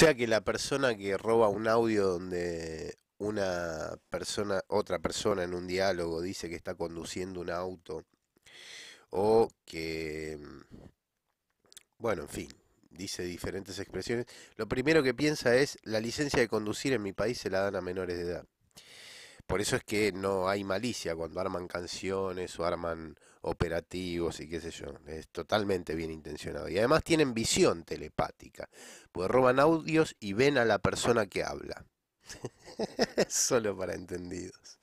O sea que la persona que roba un audio donde una persona, otra persona en un diálogo dice que está conduciendo un auto o que, mm, bueno, en fin, dice diferentes expresiones, lo primero que piensa es la licencia de conducir en mi país se la dan a menores de edad por eso es que no hay malicia cuando arman canciones o arman operativos y qué sé yo. Es totalmente bien intencionado. Y además tienen visión telepática, pues roban audios y ven a la persona que habla. Solo para entendidos.